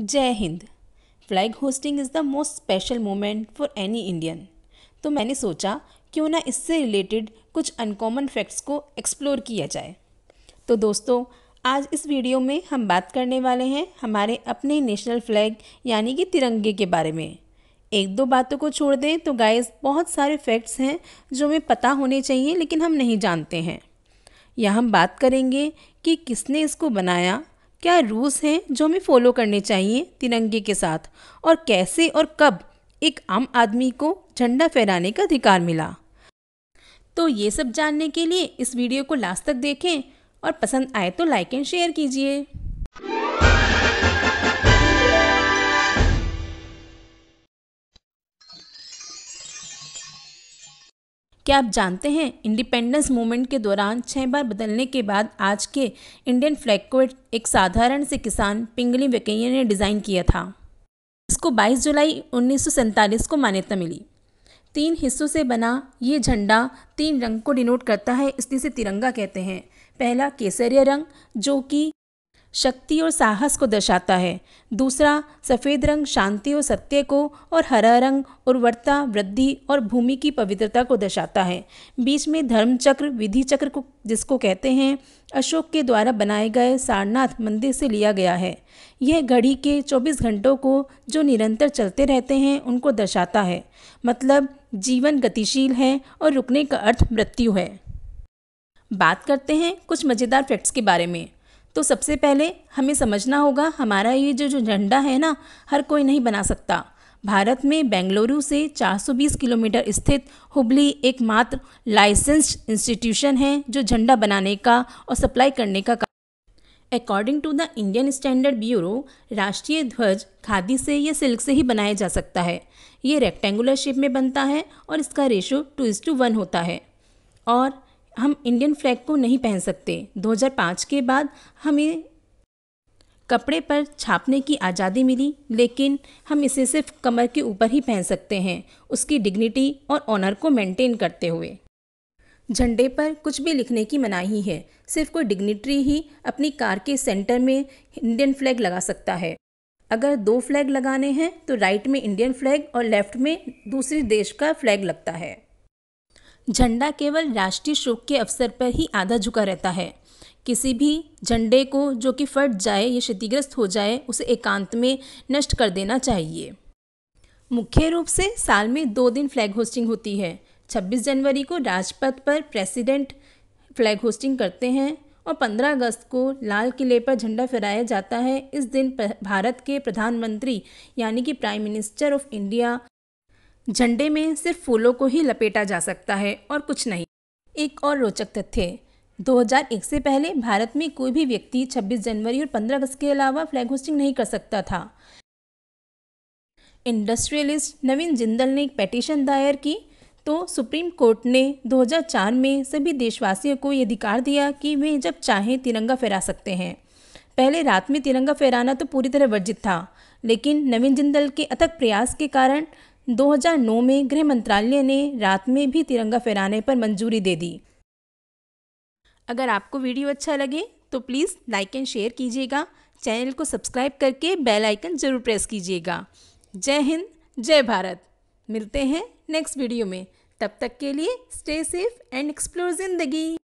जय हिंद flag hoisting is the most special moment for any Indian तो मैंने सोचा क्यों ना इससे रिलेटेड कुछ अनकॉमन फैक्ट्स को एक्सप्लोर किया जाए तो दोस्तों आज इस वीडियो में हम बात करने वाले हैं हमारे अपने नेशनल फ्लैग यानी कि तिरंगे के बारे में एक दो बातों को छोड़ दें तो गाइस बहुत सारे फैक्ट्स हैं जो हमें पता होने चाहिए लेकिन हम नहीं जानते हैं या हम बात करेंगे कि किसने इसको बनाया क्या रूल्स हैं जो हमें फॉलो करने चाहिए तिरंगे के साथ और कैसे और कब एक आम आदमी को झंडा फहराने का अधिकार मिला तो ये सब जानने के लिए इस वीडियो को लास्ट तक देखें और पसंद आए तो लाइक एंड शेयर कीजिए क्या आप जानते हैं इंडिपेंडेंस मूवमेंट के दौरान छः बार बदलने के बाद आज के इंडियन फ्लैग को एक साधारण से किसान पिंगली वेकैया ने डिज़ाइन किया था इसको 22 जुलाई उन्नीस को मान्यता मिली तीन हिस्सों से बना ये झंडा तीन रंग को डिनोट करता है इसलिए से तिरंगा कहते हैं पहला केसरिया रंग जो कि शक्ति और साहस को दर्शाता है दूसरा सफ़ेद रंग शांति और सत्य को और हरा रंग उर्वरता वृद्धि और भूमि की पवित्रता को दर्शाता है बीच में धर्म चक्र विधि चक्र को जिसको कहते हैं अशोक के द्वारा बनाए गए सारनाथ मंदिर से लिया गया है यह घड़ी के 24 घंटों को जो निरंतर चलते रहते हैं उनको दर्शाता है मतलब जीवन गतिशील है और रुकने का अर्थ मृत्यु है बात करते हैं कुछ मज़ेदार फैक्ट्स के बारे में तो सबसे पहले हमें समझना होगा हमारा ये जो जो झंडा है ना हर कोई नहीं बना सकता भारत में बेंगलुरु से 420 किलोमीटर स्थित हुबली एकमात्र लाइसेंस्ड इंस्टीट्यूशन है जो झंडा बनाने का और सप्लाई करने का according to the Indian standard bureau राष्ट्रीय ध्वज खादी से या सिल्क से ही बनाया जा सकता है ये रेक्टेंगुलर शेप में बनता है और इसका ratio two is two one होता है और हम इंडियन फ्लैग को नहीं पहन सकते 2005 के बाद हमें कपड़े पर छापने की आज़ादी मिली लेकिन हम इसे सिर्फ कमर के ऊपर ही पहन सकते हैं उसकी डिग्निटी और ऑनर को मेंटेन करते हुए झंडे पर कुछ भी लिखने की मनाही है सिर्फ कोई डिग्निटरी ही अपनी कार के सेंटर में इंडियन फ्लैग लगा सकता है अगर दो फ्लैग लगाने हैं तो राइट में इंडियन फ्लैग और लेफ्ट में दूसरे देश का फ्लैग लगता है झंडा केवल राष्ट्रीय शोक के अवसर पर ही आधा झुका रहता है किसी भी झंडे को जो कि फट जाए या क्षतिग्रस्त हो जाए उसे एकांत में नष्ट कर देना चाहिए मुख्य रूप से साल में दो दिन फ्लैग होस्टिंग होती है 26 जनवरी को राजपथ पर प्रेसिडेंट फ्लैग होस्टिंग करते हैं और 15 अगस्त को लाल किले पर झंडा फहराया जाता है इस दिन भारत के प्रधानमंत्री यानी कि प्राइम मिनिस्टर ऑफ इंडिया झंडे में सिर्फ फूलों को ही लपेटा जा सकता है और कुछ नहीं एक और रोचक तथ्य 2001 से पहले भारत में कोई भी व्यक्ति 26 जनवरी और 15 अगस्त के अलावा फ्लैग होस्टिंग नहीं कर सकता था इंडस्ट्रियलिस्ट नवीन जिंदल ने एक पटिशन दायर की तो सुप्रीम कोर्ट ने 2004 में सभी देशवासियों को ये अधिकार दिया कि वे जब चाहें तिरंगा फहरा सकते हैं पहले रात में तिरंगा फहराना तो पूरी तरह वर्जित था लेकिन नवीन जिंदल के अथक प्रयास के कारण 2009 में गृह मंत्रालय ने रात में भी तिरंगा फहराने पर मंजूरी दे दी अगर आपको वीडियो अच्छा लगे तो प्लीज़ लाइक एंड शेयर कीजिएगा चैनल को सब्सक्राइब करके बेल आइकन ज़रूर प्रेस कीजिएगा जय हिंद जय भारत मिलते हैं नेक्स्ट वीडियो में तब तक के लिए स्टे सेफ एंड एक्सप्लोर ज़िंदगी